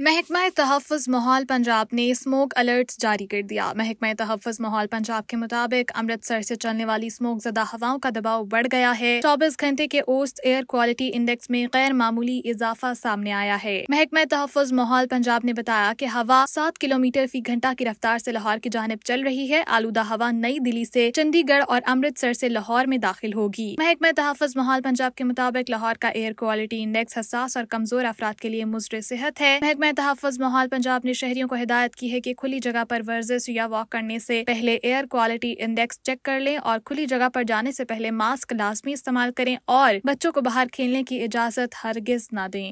महकमा तहफ़ माहौल पंजाब ने स्मोक अलर्ट जारी कर दिया महकमा तहफ़ माहौल पंजाब के मुताबिक अमृतसर से चलने वाली स्मोक ज़दा हवाओं का दबाव बढ़ गया है चौबीस घंटे के ओस्ट एयर क्वालिटी इंडेक्स में गैर मामूली इजाफा सामने आया है महकमा तहफ़ माहौल पंजाब ने बताया की हवा सात किलोमीटर फी घंटा की रफ्तार ऐसी लाहौर की जानब चल रही है आलूदा हवा नई दिल्ली ऐसी चंडीगढ़ और अमृतसर ऐसी लाहौर में दाखिल होगी महकमा तहफ़ माहौल पंजाब के मुताबिक लाहौर का एयर क्वालिटी इंडेक्स हसास और कमजोर अफराद के लिए मुजर सेहत है महकमा तहफ़ माहौल पंजाब ने शहरियों को हिदायत की है कि खुली जगह पर वर्जिश या वॉक करने से पहले एयर क्वालिटी इंडेक्स चेक कर लें और खुली जगह पर जाने से पहले मास्क लाजमी इस्तेमाल करें और बच्चों को बाहर खेलने की इजाज़त हरगिज ना दें